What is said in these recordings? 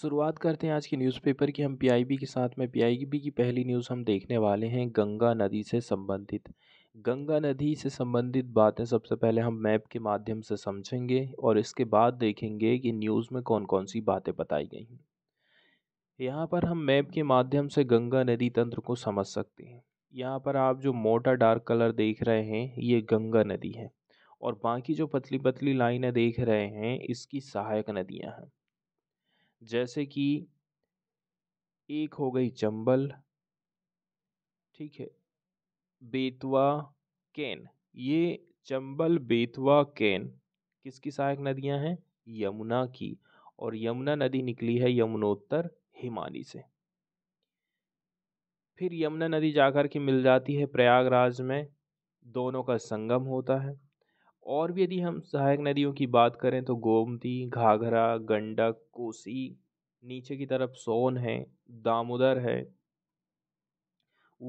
शुरुआत करते हैं आज की न्यूज़पेपर की हम पीआईबी के साथ में पीआईबी की पहली न्यूज़ हम देखने वाले हैं गंगा नदी से संबंधित गंगा नदी से संबंधित बातें सबसे पहले हम मैप के माध्यम से समझेंगे और इसके बाद देखेंगे कि न्यूज़ में कौन कौन सी बातें बताई गई हैं यहाँ पर हम मैप के माध्यम से गंगा नदी तंत्र को समझ सकते हैं यहाँ पर आप जो मोटा डार्क कलर देख रहे हैं ये गंगा नदी है और बाकी जो पतली पतली लाइनें देख रहे हैं इसकी सहायक नदियाँ हैं जैसे कि एक हो गई चंबल ठीक है बेतवा केन ये चंबल बेतवा केन किसकी सहायक नदियां हैं यमुना की और यमुना नदी निकली है यमुनोत्तर हिमानी से फिर यमुना नदी जाकर के मिल जाती है प्रयागराज में दोनों का संगम होता है और भी यदि हम सहायक नदियों की बात करें तो गोमती घाघरा गंडक कोसी नीचे की तरफ सोन है दामोदर है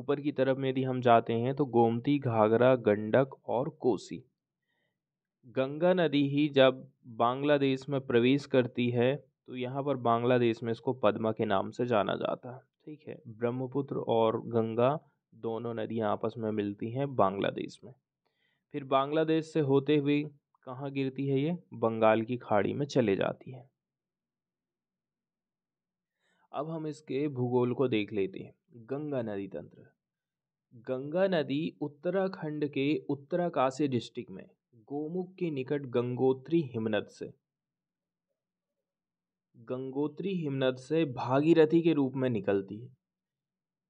ऊपर की तरफ में यदि हम जाते हैं तो गोमती घाघरा गंडक और कोसी गंगा नदी ही जब बांग्लादेश में प्रवेश करती है तो यहाँ पर बांग्लादेश में इसको पद्मा के नाम से जाना जाता है ठीक है ब्रह्मपुत्र और गंगा दोनों नदियाँ आपस में मिलती हैं बांग्लादेश में फिर बांग्लादेश से होते हुए कहाँ गिरती है ये बंगाल की खाड़ी में चले जाती है अब हम इसके भूगोल को देख लेते हैं गंगा नदी तंत्र गंगा नदी उत्तराखंड के उत्तराकाशी डिस्ट्रिक्ट में गोमुख के निकट गंगोत्री हिमनद से गंगोत्री हिमनद से भागीरथी के रूप में निकलती है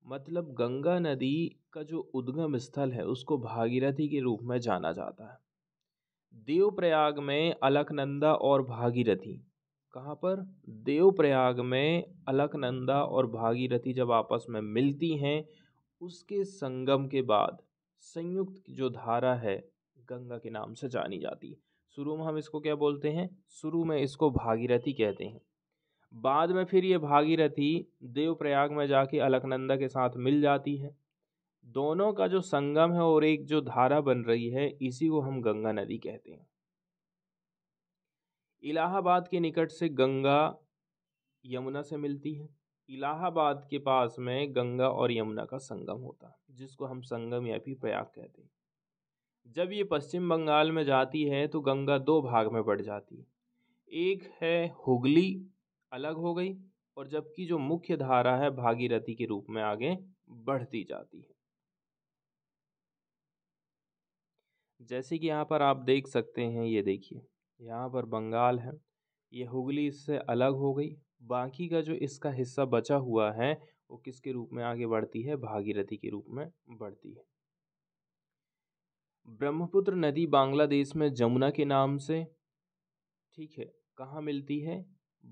मतलब गंगा नदी का जो उद्गम स्थल है उसको भागीरथी के रूप में जाना जाता है देवप्रयाग में अलकनंदा और भागीरथी कहाँ पर देवप्रयाग में अलकनंदा और भागीरथी जब आपस में मिलती हैं उसके संगम के बाद संयुक्त जो धारा है गंगा के नाम से जानी जाती है शुरू में हम इसको क्या बोलते हैं शुरू में इसको भागीरथी कहते हैं बाद में फिर ये भागीरथी देवप्रयाग में जाके अलकनंदा के साथ मिल जाती है दोनों का जो संगम है और एक जो धारा बन रही है इसी को हम गंगा नदी कहते हैं इलाहाबाद के निकट से गंगा यमुना से मिलती है इलाहाबाद के पास में गंगा और यमुना का संगम होता है जिसको हम संगम या फिर प्रयाग कहते हैं जब ये पश्चिम बंगाल में जाती है तो गंगा दो भाग में बढ़ जाती है एक है हुगली अलग हो गई और जबकि जो मुख्य धारा है भागीरथी के रूप में आगे बढ़ती जाती है जैसे कि यहाँ पर आप देख सकते हैं ये देखिए यहाँ पर बंगाल है ये हुगली इससे अलग हो गई बाकी का जो इसका हिस्सा बचा हुआ है वो किसके रूप में आगे बढ़ती है भागीरथी के रूप में बढ़ती है ब्रह्मपुत्र नदी बांग्लादेश में जमुना के नाम से ठीक है कहाँ मिलती है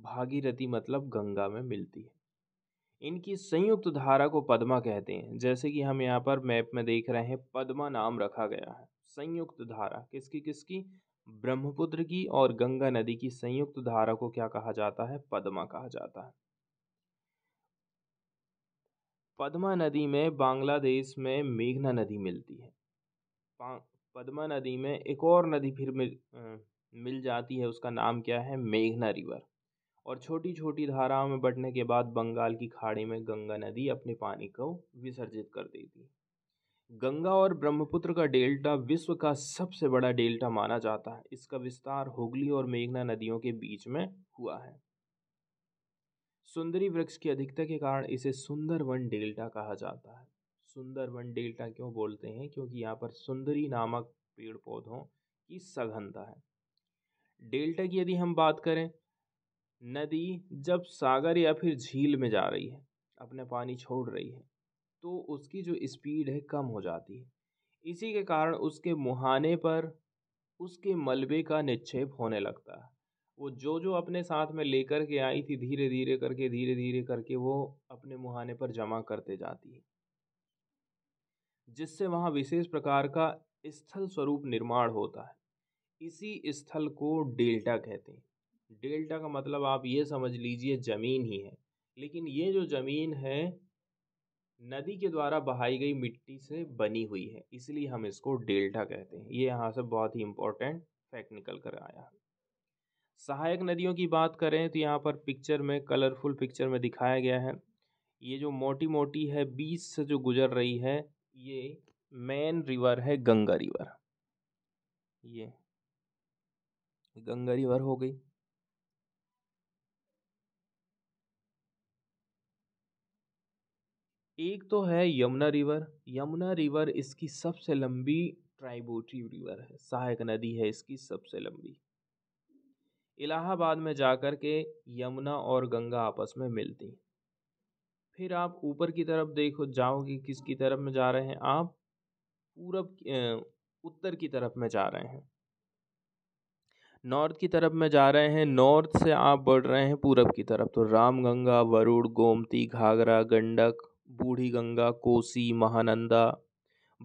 भागीरथी मतलब गंगा में मिलती है इनकी संयुक्त धारा को पद्मा कहते हैं जैसे कि हम यहाँ पर मैप में देख रहे हैं पद्मा नाम रखा गया है संयुक्त धारा किसकी किसकी ब्रह्मपुत्र की और गंगा नदी की संयुक्त धारा को क्या कहा जाता है पद्मा कहा जाता है पद्मा नदी में बांग्लादेश में मेघना नदी मिलती है पद्मा नदी में एक और नदी फिर मिल मिल जाती है उसका नाम क्या है मेघना रिवर और छोटी छोटी धाराओं में बँटने के बाद बंगाल की खाड़ी में गंगा नदी अपने पानी को विसर्जित कर देती गंगा और ब्रह्मपुत्र का डेल्टा विश्व का सबसे बड़ा डेल्टा माना जाता है इसका विस्तार हुगली और मेघना नदियों के बीच में हुआ है सुंदरी वृक्ष की अधिकता के कारण इसे वन डेल्टा कहा जाता है वन डेल्टा क्यों बोलते हैं क्योंकि यहाँ पर सुंदरी नामक पेड़ पौधों की सघनता है डेल्टा की यदि हम बात करें नदी जब सागर या फिर झील में जा रही है अपने पानी छोड़ रही है तो उसकी जो स्पीड है कम हो जाती है इसी के कारण उसके मुहाने पर उसके मलबे का निक्षेप होने लगता है वो जो जो अपने साथ में लेकर के आई थी धीरे धीरे करके धीरे धीरे करके वो अपने मुहाने पर जमा करते जाती है जिससे वहाँ विशेष प्रकार का स्थल स्वरूप निर्माण होता है इसी स्थल को डेल्टा कहते हैं डेल्टा का मतलब आप ये समझ लीजिए ज़मीन ही है लेकिन ये जो ज़मीन है नदी के द्वारा बहाई गई मिट्टी से बनी हुई है इसलिए हम इसको डेल्टा कहते हैं ये यहाँ से बहुत ही इम्पोर्टेंट फैक्ट निकल कर आया सहायक नदियों की बात करें तो यहाँ पर पिक्चर में कलरफुल पिक्चर में दिखाया गया है ये जो मोटी मोटी है बीच से जो गुजर रही है ये मेन रिवर है गंगा रिवर ये गंगा रिवर हो गई एक तो है यमुना रिवर यमुना रिवर इसकी सबसे लंबी ट्राइबोटी रिवर है सहायक नदी है इसकी सबसे लंबी इलाहाबाद में जाकर के यमुना और गंगा आपस में मिलती हैं फिर आप ऊपर की तरफ देखो जाओगे किसकी तरफ में जा रहे हैं आप पूरब उत्तर की तरफ में जा रहे हैं नॉर्थ की तरफ में जा रहे हैं नॉर्थ से आप बढ़ रहे हैं पूरब की तरफ तो रामगंगा वरुण गोमती घाघरा गंडक बूढ़ी गंगा कोसी महानंदा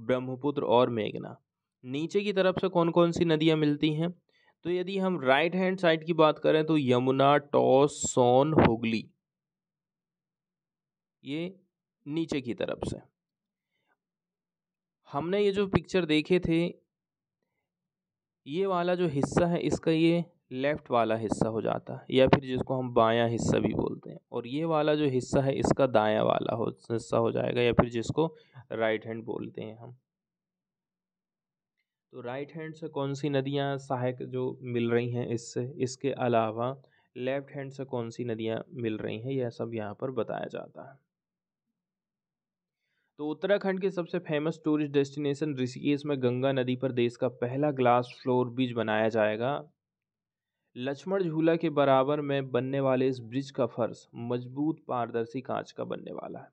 ब्रह्मपुत्र और मेघना नीचे की तरफ से कौन कौन सी नदियाँ मिलती हैं तो यदि हम राइट हैंड साइड की बात करें तो यमुना टॉस सोन हुगली ये नीचे की तरफ से हमने ये जो पिक्चर देखे थे ये वाला जो हिस्सा है इसका ये लेफ़्ट वाला हिस्सा हो जाता है या फिर जिसको हम बाया हिस्सा भी बोलते हैं और ये वाला जो हिस्सा है इसका दाया वाला हो हिस्सा हो जाएगा या फिर जिसको राइट हैंड बोलते हैं हम तो राइट हैंड से कौन सी नदियाँ सहायक जो मिल रही हैं इससे इसके अलावा लेफ़्ट हैंड से कौन सी नदियाँ मिल रही हैं यह सब यहाँ पर बताया जाता है तो उत्तराखंड के सबसे फेमस टूरिस्ट डेस्टिनेशन ऋषिकेश में गंगा नदी पर देश का पहला ग्लास फ्लोर ब्रिज बनाया जाएगा लक्ष्मण झूला के बराबर में बनने वाले इस ब्रिज का फर्श मजबूत पारदर्शी कांच का बनने वाला है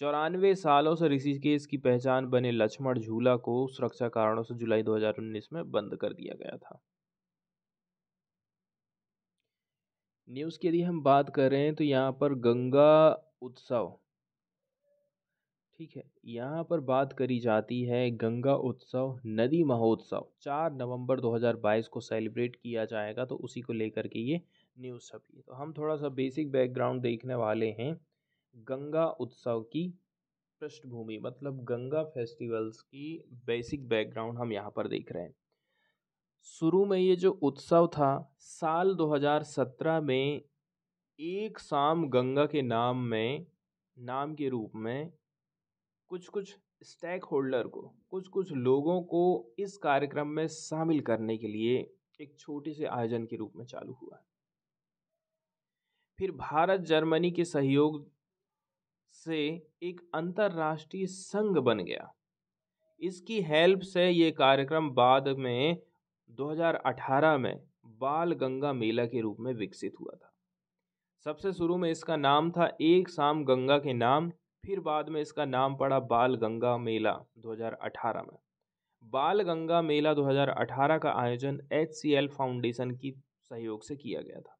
चौरानवे सालों से ऋषिकेश की पहचान बने लक्ष्मण झूला को सुरक्षा कारणों से जुलाई 2019 में बंद कर दिया गया था न्यूज़ की यदि हम बात करें तो यहाँ पर गंगा उत्सव ठीक है यहाँ पर बात करी जाती है गंगा उत्सव नदी महोत्सव चार नवंबर 2022 को सेलिब्रेट किया जाएगा तो उसी को लेकर के ये न्यूज़ छपी है तो हम थोड़ा सा बेसिक बैकग्राउंड देखने वाले हैं गंगा उत्सव की पृष्ठभूमि मतलब गंगा फेस्टिवल्स की बेसिक बैकग्राउंड हम यहाँ पर देख रहे हैं शुरू में ये जो उत्सव था साल 2017 में एक शाम गंगा के नाम में नाम के रूप में कुछ कुछ स्टेक होल्डर को कुछ कुछ लोगों को इस कार्यक्रम में शामिल करने के लिए एक छोटे से आयोजन के रूप में चालू हुआ फिर भारत जर्मनी के सहयोग से एक अंतर्राष्ट्रीय संघ बन गया इसकी हेल्प से ये कार्यक्रम बाद में 2018 में बाल गंगा मेला के रूप में विकसित हुआ था सबसे शुरू में इसका नाम था एक शाम गंगा के नाम फिर बाद में इसका नाम पड़ा बाल गंगा मेला 2018 में बाल गंगा मेला 2018 का आयोजन एच सी एल फाउंडेशन की सहयोग से किया गया था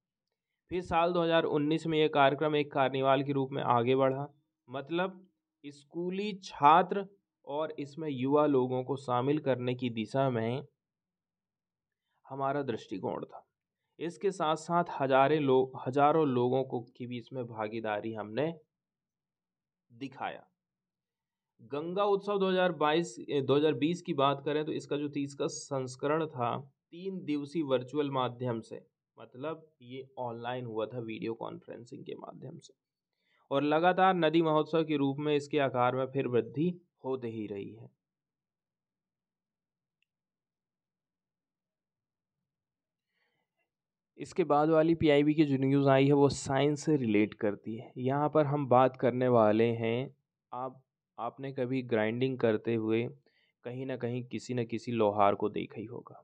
फिर साल 2019 में यह कार्यक्रम एक कार्निवाल के रूप में आगे बढ़ा मतलब स्कूली छात्र और इसमें युवा लोगों को शामिल करने की दिशा में हमारा दृष्टिकोण था इसके साथ साथ हजारे लोग हजारों लोगों को की भी इसमें भागीदारी हमने दिखाया गंगा उत्सव 2022 2020 की बात करें तो इसका जो तीस का संस्करण था तीन दिवसीय वर्चुअल माध्यम से मतलब ये ऑनलाइन हुआ था वीडियो कॉन्फ्रेंसिंग के माध्यम से और लगातार नदी महोत्सव के रूप में इसके आकार में फिर वृद्धि होते ही रही है इसके बाद वाली पीआईबी की जो न्यूज़ आई है वो साइंस से रिलेट करती है यहाँ पर हम बात करने वाले हैं आप आपने कभी ग्राइंडिंग करते हुए कहीं ना कहीं किसी न किसी लोहार को देखा ही होगा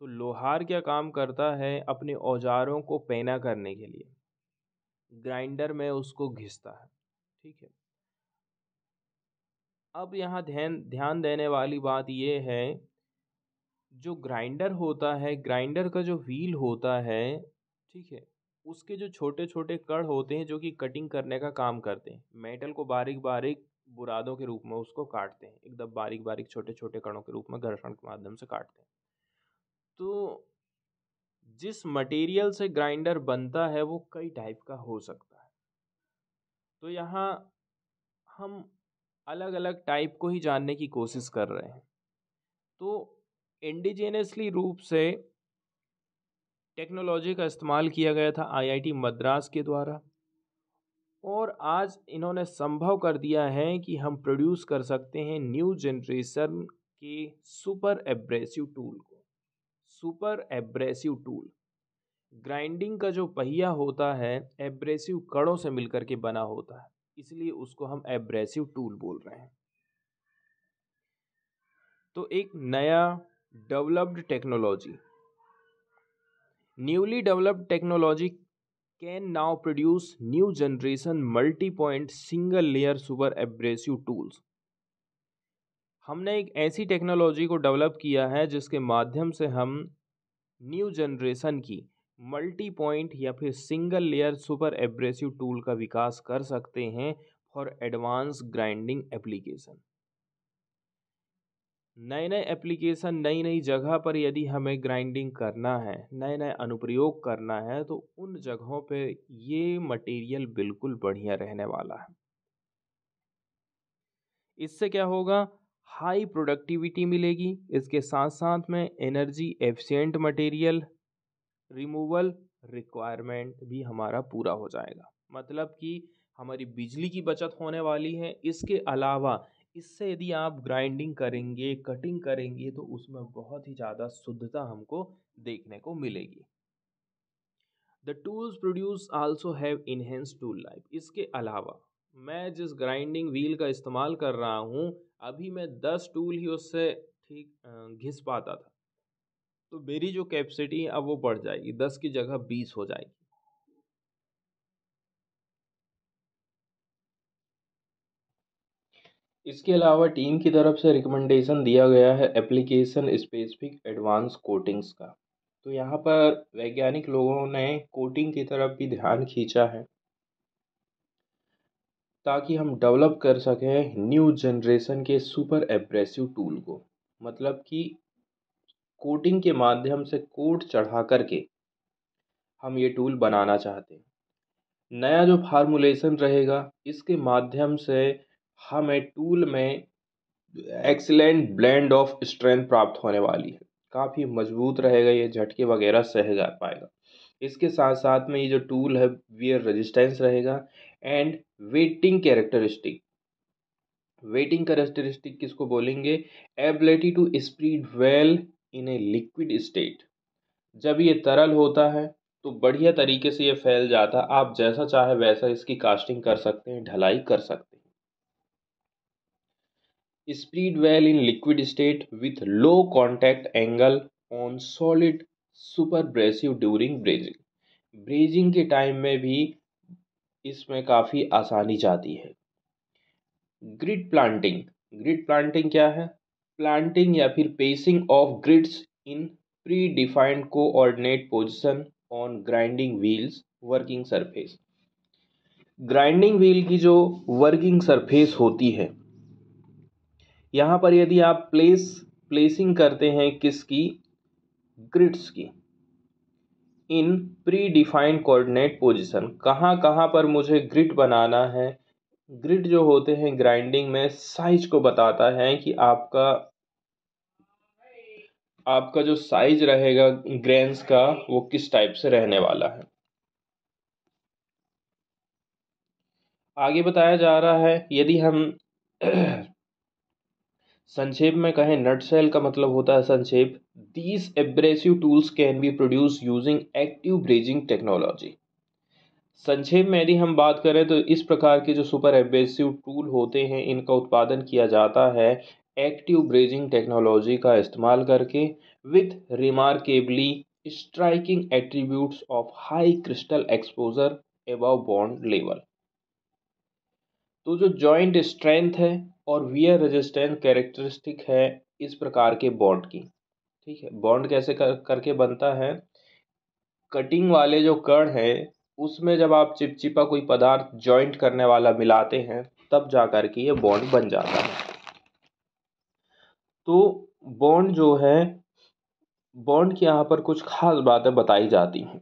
तो लोहार क्या काम करता है अपने औजारों को पैना करने के लिए ग्राइंडर में उसको घिसता है ठीक है अब यहाँ ध्यान ध्यान देने वाली बात यह है जो ग्राइंडर होता है ग्राइंडर का जो व्हील होता है ठीक है उसके जो छोटे छोटे कड़ होते हैं जो कि कटिंग करने का काम करते हैं मेटल को बारीक बारीक बुरादों के रूप में उसको काटते हैं एकदम बारीक बारीक छोटे छोटे कणों के रूप में घर्षण के माध्यम से काटते हैं तो जिस मटेरियल से ग्राइंडर बनता है वो कई टाइप का हो सकता है तो यहाँ हम अलग अलग टाइप को ही जानने की कोशिश कर रहे हैं तो इंडिजीनियसली रूप से टेक्नोलॉजी का इस्तेमाल किया गया था आईआईटी मद्रास के द्वारा और आज इन्होंने संभव कर दिया है कि हम प्रोड्यूस कर सकते हैं न्यू जनरेशन के सुपर एब्रेसिव टूल को सुपर एब्रेसिव टूल ग्राइंडिंग का जो पहिया होता है एब्रेसिव कड़ों से मिलकर के बना होता है इसलिए उसको हम एब्रेसिव टूल बोल रहे हैं तो एक नया developed technology newly developed technology can now produce new generation multi point single layer super abrasive tools हमने एक ऐसी टेक्नोलॉजी को डेवलप किया है जिसके माध्यम से हम न्यू जनरेशन की मल्टी पॉइंट या फिर single layer super abrasive tool का विकास कर सकते हैं फॉर एडवांस ग्राइंडिंग एप्लीकेशन नए नए एप्लीकेशन नई नई जगह पर यदि हमें ग्राइंडिंग करना है नए नए अनुप्रयोग करना है तो उन जगहों पे ये मटेरियल बिल्कुल बढ़िया रहने वाला है इससे क्या होगा हाई प्रोडक्टिविटी मिलेगी इसके साथ साथ में energy efficient material removal requirement भी हमारा पूरा हो जाएगा मतलब कि हमारी बिजली की बचत होने वाली है इसके अलावा इससे यदि आप ग्राइंडिंग करेंगे कटिंग करेंगे तो उसमें बहुत ही ज़्यादा शुद्धता हमको देखने को मिलेगी the tools produce also have enhance tool life इसके अलावा मैं जिस ग्राइंडिंग व्हील का इस्तेमाल कर रहा हूँ अभी मैं दस टूल ही उससे ठीक घिस पाता था तो मेरी जो कैपेसिटी है अब वो बढ़ जाएगी दस की जगह बीस हो जाएगी इसके अलावा टीम की तरफ से रिकमेंडेशन दिया गया है एप्लीकेशन स्पेसिफिक एडवांस कोटिंग्स का तो यहाँ पर वैज्ञानिक लोगों ने कोटिंग की तरफ भी ध्यान खींचा है ताकि हम डेवलप कर सकें न्यू जनरेशन के सुपर एब्रेसिव टूल को मतलब कि कोटिंग के माध्यम से कोट चढ़ा करके हम ये टूल बनाना चाहते हैं नया जो फार्मूलेशन रहेगा इसके माध्यम से हमें हाँ, टूल में एक्सीलेंट ब्लेंड ऑफ स्ट्रेंथ प्राप्त होने वाली है काफ़ी मजबूत रहेगा ये झटके वगैरह सह जा पाएगा इसके साथ साथ में ये जो टूल है वियर रेजिस्टेंस रहेगा and wetting characteristic wetting characteristic किसको बोलेंगे ability to spread well in a liquid state जब ये तरल होता है तो बढ़िया तरीके से ये फैल जाता है आप जैसा चाहे वैसा इसकी कास्टिंग कर सकते हैं ढलाई कर सकते हैं well in liquid state with low contact angle on solid super superabrasive during brazing brazing के टाइम में भी इसमें काफ़ी आसानी जाती है ग्रिड प्लांटिंग ग्रिड प्लांटिंग क्या है प्लांटिंग या फिर placing of grids in pre defined coordinate position on grinding wheels working surface grinding wheel की जो वर्किंग सरफेस होती है यहाँ पर यदि आप प्लेस प्लेसिंग करते हैं किसकी ग्रिड्स की in pre defined coordinate position कहाँ कहाँ पर मुझे ग्रिड बनाना है ग्रिड जो होते हैं ग्राइंडिंग में साइज को बताता है कि आपका आपका जो साइज रहेगा ग्रेन्स का वो किस टाइप से रहने वाला है आगे बताया जा रहा है यदि हम संक्षेप में कहें नट सेल का मतलब होता है संक्षेप these abrasive tools can be produce using active brazing technology संक्षेप में यदि हम बात करें तो इस प्रकार के जो सुपर एब्रेसिव टूल होते हैं इनका उत्पादन किया जाता है एक्टिव ब्रेजिंग टेक्नोलॉजी का इस्तेमाल करके with remarkably striking attributes of high crystal exposure above bond level तो जो जॉइंट स्ट्रेंथ है और वियर रेजिस्टेंस कैरेक्टरिस्टिक है इस प्रकार के बॉन्ड की ठीक है बॉन्ड कैसे कर करके बनता है कटिंग वाले जो कण है उसमें जब आप चिपचिपा कोई पदार्थ जॉइंट करने वाला मिलाते हैं तब जा कर के ये बॉन्ड बन जाता है तो बॉन्ड जो है बॉन्ड की यहाँ पर कुछ खास बातें बताई जाती हैं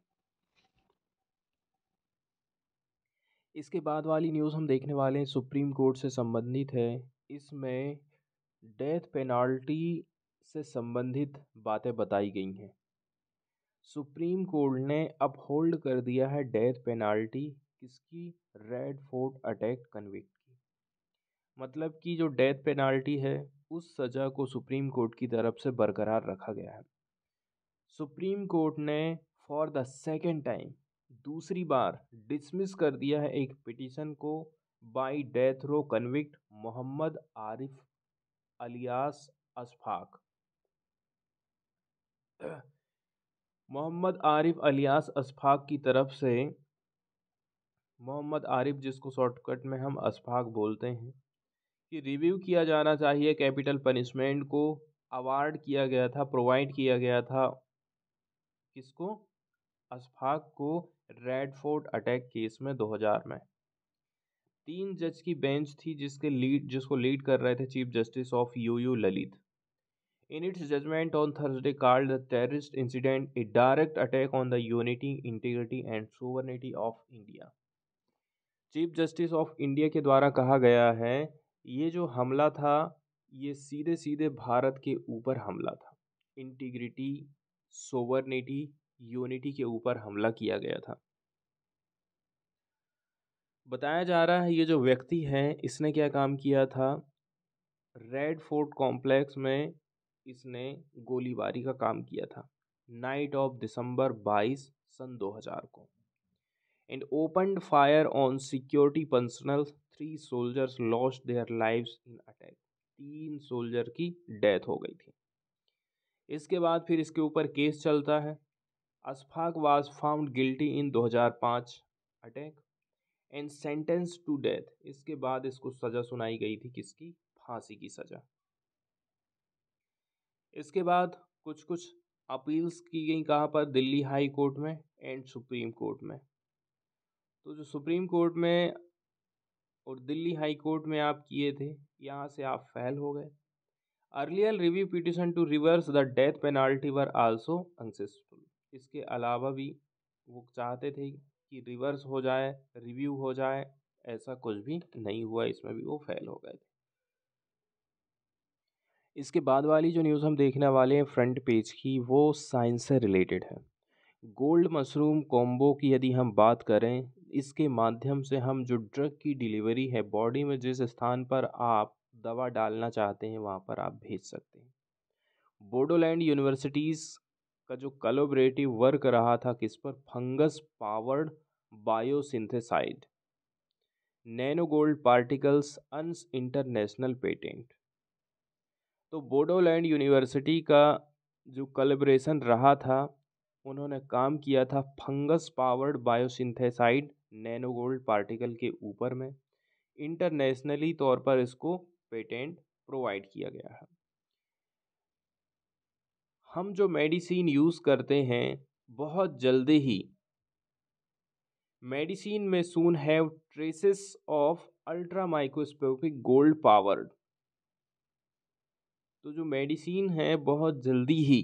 इसके बाद वाली न्यूज़ हम देखने वाले हैं सुप्रीम कोर्ट से संबंधित है इसमें डेथ पेनाल्टी से संबंधित बातें बताई गई हैं सुप्रीम कोर्ट ने अब होल्ड कर दिया है डेथ पेनाल्टी किसकी रेड फोर्ट अटैक कन्विक्ट की मतलब कि जो डेथ पेनाल्टी है उस सज़ा को सुप्रीम कोर्ट की तरफ से बरकरार रखा गया है सुप्रीम कोर्ट ने फॉर द सेकेंड टाइम दूसरी बार डिसमिस कर दिया है एक पिटीशन को by death row convict Mohammad Arif alias Ashfaq Mohammad Arif alias Ashfaq की तरफ से मोहम्मद आरिफ जिसको शॉर्टकट में हम अशफाक बोलते हैं कि रिव्यू किया जाना चाहिए कैपिटल पनिशमेंट को अवार्ड किया गया था प्रोवाइड किया गया था किसको अशफाक को रेड फोर्ट अटैक केस में 2000 में तीन जज की बेंच थी जिसके लीड जिसको लीड कर रहे थे chief justice of U U Lalit in its judgment on Thursday called the terrorist incident a direct attack on the unity integrity and sovereignty of India chief justice of India के द्वारा कहा गया है ये जो हमला था ये सीधे सीधे भारत के ऊपर हमला था इंटीग्रिटी सोवर्निटी यूनिटी के ऊपर हमला किया गया था बताया जा रहा है ये जो व्यक्ति है इसने क्या काम किया था रेड फोर्ट कॉम्प्लेक्स में इसने गोलीबारी का काम किया था नाइट ऑफ दिसंबर 22 सन 2000 को and opened fire on security personnel three soldiers lost their lives in attack तीन सोल्जर की डेथ हो गई थी इसके बाद फिर इसके ऊपर केस चलता है Ashfaq was found guilty in 2005 attack and sentence to death इसके बाद इसको सज़ा सुनाई गई थी किसकी फांसी की सज़ा इसके बाद कुछ कुछ अपील्स की गई कहाँ पर दिल्ली हाई कोर्ट में एंड सुप्रीम कोर्ट में तो जो सुप्रीम कोर्ट में और दिल्ली हाई कोर्ट में आप किए थे यहाँ से आप फेल हो गए earlier review petition to reverse the death penalty were also unsuccessful इसके अलावा भी वो चाहते थे कि रिवर्स हो जाए रिव्यू हो जाए ऐसा कुछ भी नहीं हुआ इसमें भी वो फेल हो गए थे इसके बाद वाली जो न्यूज़ हम देखने वाले हैं फ्रंट पेज की वो साइंस से रिलेटेड है गोल्ड मशरूम कॉम्बो की यदि हम बात करें इसके माध्यम से हम जो ड्रग की डिलीवरी है बॉडी में जिस स्थान पर आप दवा डालना चाहते हैं वहाँ पर आप भेज सकते हैं बोडोलैंड यूनिवर्सिटीज़ का जो कलोबरेटिव वर्क रहा था किस पर fungus powered biosynthesized nano gold particles earns international patent तो बोडोलैंड यूनिवर्सिटी का जो कलेब्रेशन रहा था उन्होंने काम किया था fungus powered biosynthesized nano gold particle के ऊपर में इंटरनेशनली तौर पर इसको पेटेंट प्रोवाइड किया गया है हम जो मेडिसिन यूज़ करते हैं बहुत जल्दी ही मेडिसिन में soon have traces of ultra microscopic gold powered तो जो मेडिसिन है बहुत जल्दी ही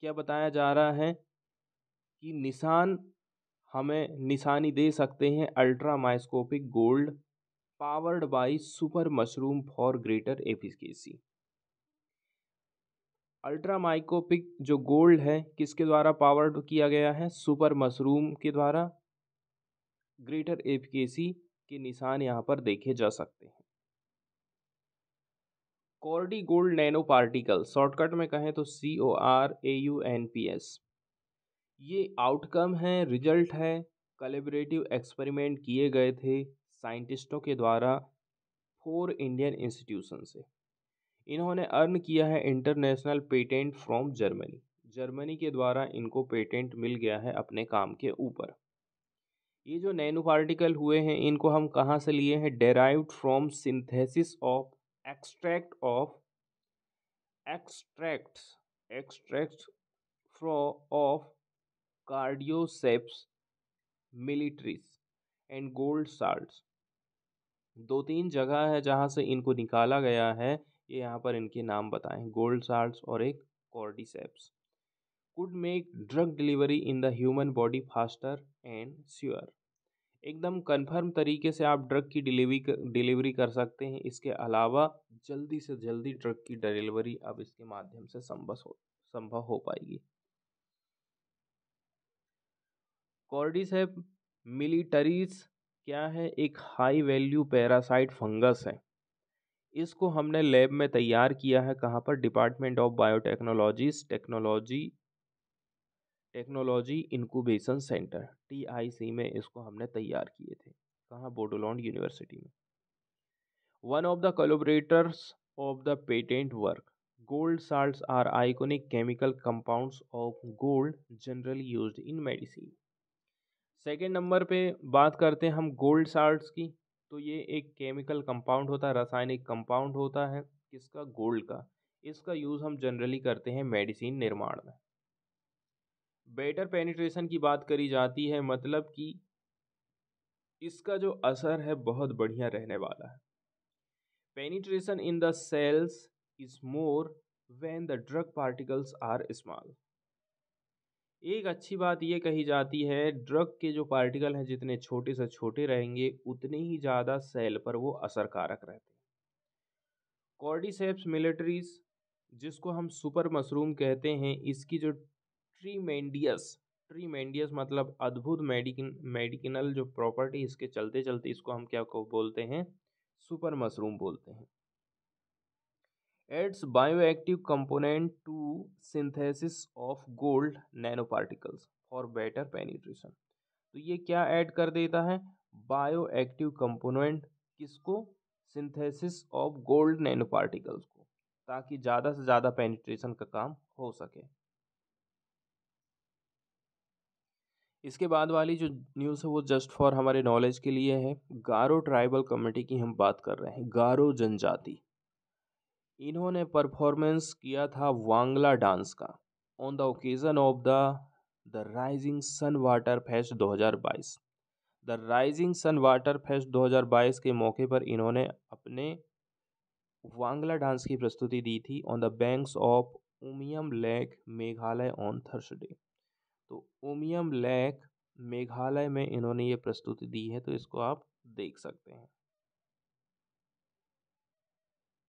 क्या बताया जा रहा है कि निशान हमें निशानी दे सकते हैं ultra microscopic gold powered by super mushroom for greater efficacy ultramicroscopic जो गोल्ड है किसके द्वारा पावर्ड किया गया है सुपर मशरूम के द्वारा ग्रेटर एफिकेसी के निशान यहाँ पर देखे जा सकते हैं cordy gold nano particle shortcut में कहें तो C O R A U N P S ये आउटकम है रिजल्ट है कलेबरेटिव एक्सपेरिमेंट किए गए थे साइंटिस्टों के द्वारा फोर इंडियन इंस्टीट्यूशन से इन्होंने अर्न किया है international patent from Germany Germany के द्वारा इनको पेटेंट मिल गया है अपने काम के ऊपर ये जो नैनो पार्टिकल हुए हैं इनको हम कहाँ से लिए हैं derived from synthesis of extract of extract extract from of cordyceps militaris and gold salt दो तीन जगह है जहाँ से इनको निकाला गया है ये यहाँ पर इनके नाम बताएं गोल्ड साल्ट और एक cordyceps could make drug delivery in the human body faster and sure एकदम कन्फर्म तरीके से आप ड्रग की डिलीवरी डिलीवरी कर सकते हैं इसके अलावा जल्दी से जल्दी ड्रग की डिलीवरी अब इसके माध्यम से संभव हो संभव हो पाएगी कॉर्डिसेप मिलिटरीज क्या है एक हाई वैल्यू पैरासाइट फंगस है इसको हमने लैब में तैयार किया है कहाँ पर department of biotechnologies technology technology incubation centre TIC में इसको हमने तैयार किए थे कहाँ बोडोलॉन्ड यूनिवर्सिटी में one of the collaborators of the patent work gold salt are iconic chemical compounds of gold generally use in medicine second number पे बात करते हैं हम गोल्ड साल्ट की तो ये एक केमिकल कंपाउंड होता है रासायनिक कंपाउंड होता है किसका गोल्ड का इसका यूज़ हम जनरली करते हैं मेडिसिन निर्माण में बेटर पेनिट्रेशन की बात करी जाती है मतलब कि इसका जो असर है बहुत बढ़िया रहने वाला है penetration in the cells is more when the drug particles are small एक अच्छी बात ये कही जाती है ड्रग के जो पार्टिकल हैं जितने छोटे से छोटे रहेंगे उतने ही ज़्यादा सेल पर वो असरकारक रहते हैं कॉर्डिसेप्स मिलिट्रीज जिसको हम सुपर मशरूम कहते हैं इसकी जो ट्रीमेंडियस ट्रीमेंडियस मतलब अद्भुत मेडिकिन मेडिकिनल जो प्रॉपर्टी इसके चलते चलते इसको हम क्या को बोलते हैं सुपर मशरूम बोलते हैं adds adds component to synthesis of gold nano particles for better penetration तो ये क्या ऐड कर देता है बायोएक्टिव कंपोनेंट किसको synthesis of gold nano particles को ताकि ज़्यादा से ज़्यादा पेनिट्रेशन का काम हो सके इसके बाद वाली जो न्यूज़ है वो जस्ट फॉर हमारे नॉलेज के लिए है गारो ट्राइबल कमेटी की हम बात कर रहे हैं गारो जनजाति इन्होंने परफॉर्मेंस किया था वांगला डांस का on the occasion of the the rising sun water fest 2022 the rising sun water fest 2022 के मौके पर इन्होंने अपने वांगला डांस की प्रस्तुति दी थी on the banks of Umiam lake Meghalaya on Thursday तो उमियम लेक मेघालय में इन्होंने ये प्रस्तुति दी है तो इसको आप देख सकते हैं